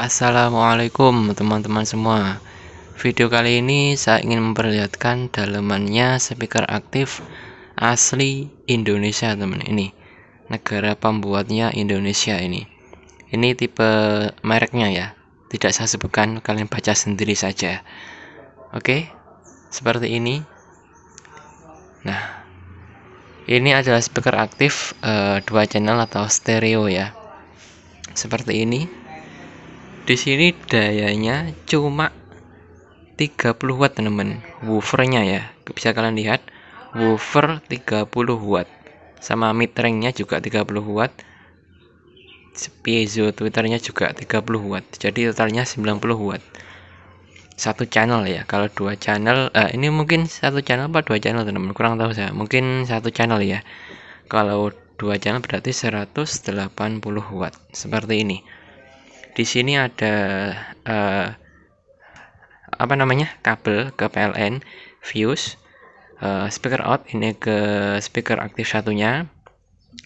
Assalamualaikum teman-teman semua Video kali ini saya ingin memperlihatkan dalemannya speaker aktif asli Indonesia teman ini Negara pembuatnya Indonesia ini Ini tipe mereknya ya Tidak saya sebutkan kalian baca sendiri saja Oke seperti ini Nah ini adalah speaker aktif eh, dua channel atau stereo ya seperti ini di sini dayanya cuma 30 watt teman-teman woofernya ya bisa kalian lihat woofer 30 watt sama mid juga 30 watt piezo twitternya juga 30 watt jadi totalnya 90 watt satu channel ya kalau dua channel eh, ini mungkin satu channel apa dua channel teman-teman kurang tahu saya mungkin satu channel ya kalau dua channel berarti 180 watt seperti ini di sini ada uh, apa namanya kabel ke PLN fuse uh, speaker out ini ke speaker aktif satunya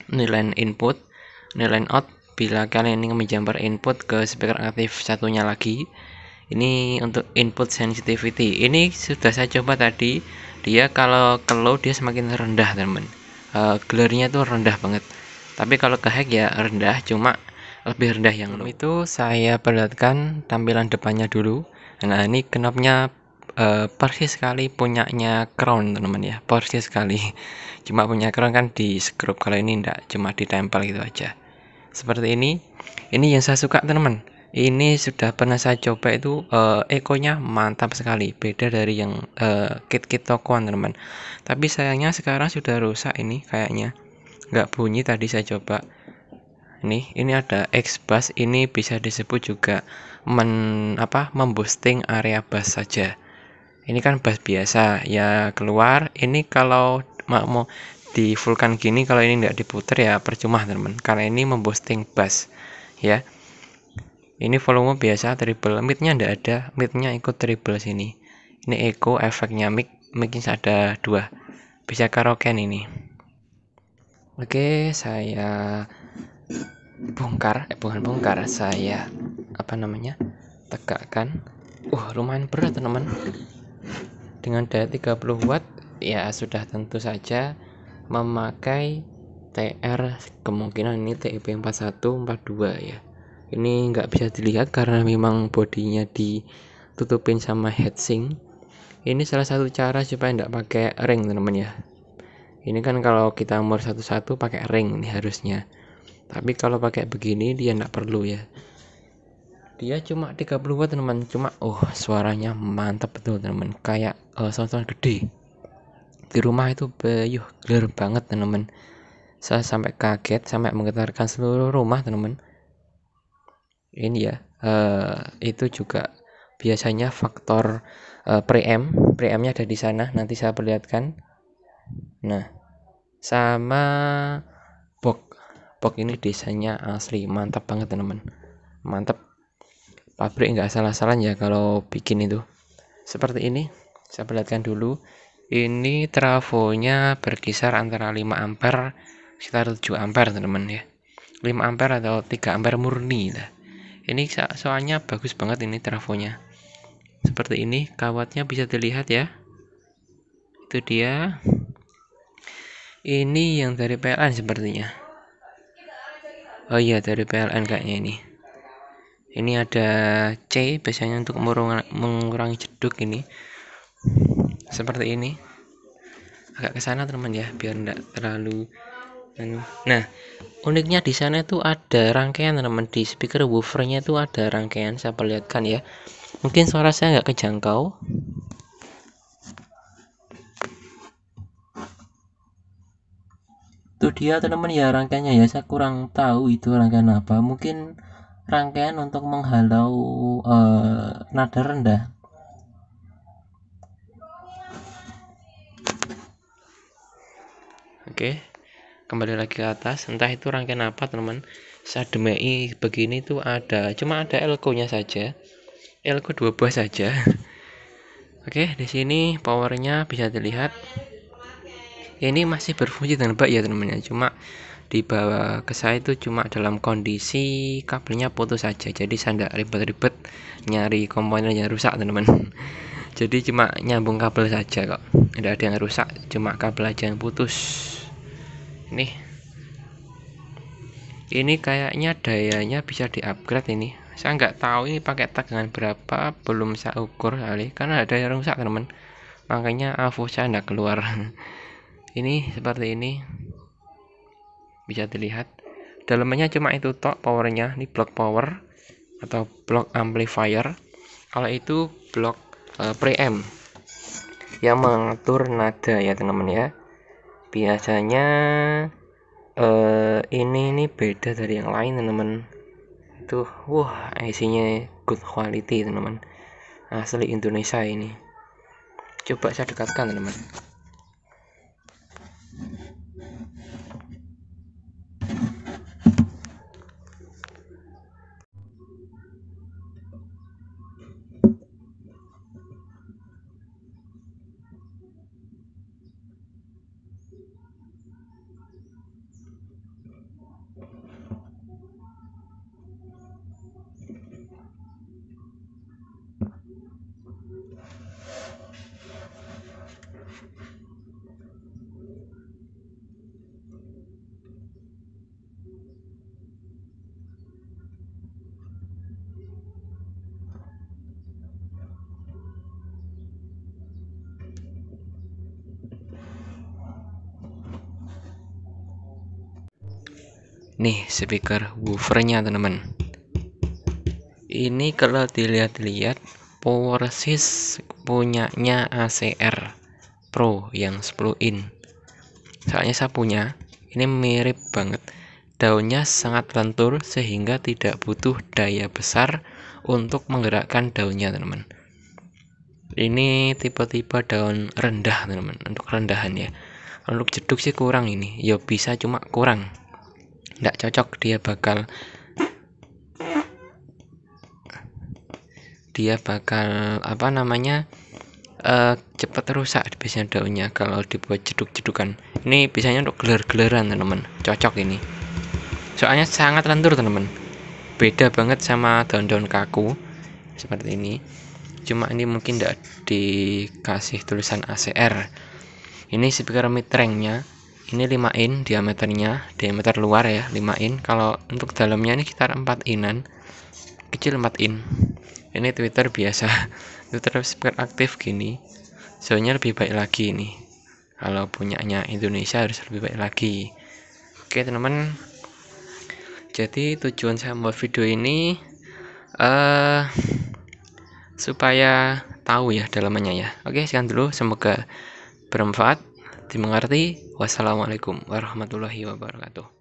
nilai input nilai out bila kalian ingin menjumper input ke speaker aktif satunya lagi ini untuk input sensitivity ini sudah saya coba tadi dia kalau ke low dia semakin rendah teman uh, eh, glare-nya tuh rendah banget tapi kalau ke high ya rendah cuma lebih rendah yang low itu saya perlihatkan tampilan depannya dulu nah ini knobnya uh, eh, persis sekali punyanya crown teman-teman ya persis sekali cuma punya crown kan di scrub kalau ini enggak cuma ditempel gitu aja seperti ini ini yang saya suka teman-teman ini sudah pernah saya coba itu uh, ekonya mantap sekali beda dari yang uh, kit-kit tokoan teman-teman tapi sayangnya sekarang sudah rusak ini kayaknya nggak bunyi tadi saya coba nih ini ada X bus ini bisa disebut juga men apa memboosting area bus saja ini kan bus biasa ya keluar ini kalau mau, mau di vulkan gini kalau ini tidak diputer ya percuma teman karena ini memboosting bus ya ini volume biasa triple midnya tidak ada midnya ikut triple sini ini echo efeknya mic mungkin ada dua bisa karaokean ini oke saya bongkar eh bukan bongkar saya apa namanya tegakkan uh, lumayan berat teman teman dengan daya 30 watt ya sudah tentu saja memakai TR kemungkinan ini TIP 42 ya ini nggak bisa dilihat karena memang bodinya ditutupin sama heatsink ini salah satu cara supaya nggak pakai ring teman-teman ya ini kan kalau kita umur satu-satu pakai ring ini harusnya tapi kalau pakai begini dia nggak perlu ya dia cuma 30 watt teman cuma oh suaranya mantap betul teman kayak uh, eh, sound gede di rumah itu bayuh gelar banget teman saya sampai kaget sampai menggetarkan seluruh rumah teman ini ya uh, itu juga biasanya faktor uh, eh, preamp preampnya ada di sana nanti saya perlihatkan nah sama Depok ini desainnya asli mantap banget teman-teman mantap pabrik nggak salah-salah ya kalau bikin itu seperti ini saya perlihatkan dulu ini trafonya berkisar antara 5 ampere sekitar 7 ampere teman-teman ya 5 ampere atau 3 ampere murni lah ini soalnya bagus banget ini trafonya seperti ini kawatnya bisa dilihat ya itu dia ini yang dari PLN sepertinya oh iya dari PLN kayaknya ini ini ada C biasanya untuk mengurangi jeduk ini seperti ini agak ke sana teman ya biar enggak terlalu anu. nah uniknya di sana itu ada rangkaian teman di speaker woofernya itu ada rangkaian saya perlihatkan ya mungkin suara saya nggak kejangkau itu dia teman-teman ya rangkaiannya ya saya kurang tahu itu rangkaian apa mungkin rangkaian untuk menghalau uh, nada rendah oke kembali lagi ke atas entah itu rangkaian apa teman-teman sademei begini tuh ada cuma ada elko nya saja elko dua buah saja oke di sini powernya bisa dilihat Ya, ini masih berfungsi dengan baik ya teman-teman ya cuma dibawa ke saya itu cuma dalam kondisi kabelnya putus saja jadi saya tidak ribet-ribet nyari komponen yang rusak teman-teman jadi cuma nyambung kabel saja kok tidak ada yang rusak cuma kabel aja yang putus ini ini kayaknya dayanya bisa di upgrade ini saya nggak tahu ini pakai tegangan berapa belum saya ukur kali karena ada yang rusak teman teman makanya avo saya tidak keluar ini seperti ini bisa dilihat dalamnya cuma itu tok powernya ini block power atau block amplifier kalau itu block uh, preamp yang mengatur nada ya teman-teman ya biasanya uh, ini ini beda dari yang lain teman-teman itu wah isinya good quality teman-teman asli Indonesia ini coba saya dekatkan teman-teman nih speaker woofernya teman-teman ini kalau dilihat-lihat power sis punyanya ACR Pro yang 10 in soalnya saya punya ini mirip banget daunnya sangat lentur sehingga tidak butuh daya besar untuk menggerakkan daunnya teman-teman ini tipe-tipe daun rendah teman-teman untuk rendahan ya untuk jeduk sih kurang ini ya bisa cuma kurang tidak cocok dia bakal dia bakal apa namanya uh, eh, cepat rusak biasanya daunnya kalau dibuat jeduk-jedukan ini biasanya untuk gelar-gelaran teman-teman cocok ini soalnya sangat lentur teman-teman beda banget sama daun-daun kaku seperti ini cuma ini mungkin tidak dikasih tulisan ACR ini speaker mitrengnya ini 5 in diameternya diameter luar ya 5 in kalau untuk dalamnya ini sekitar 4 inan kecil 4 in ini Twitter biasa Twitter super aktif gini soalnya lebih baik lagi ini kalau punyanya Indonesia harus lebih baik lagi oke teman-teman jadi tujuan saya membuat video ini eh uh, supaya tahu ya dalamnya ya oke sekian dulu semoga bermanfaat Dimengerti, wassalamualaikum warahmatullahi wabarakatuh.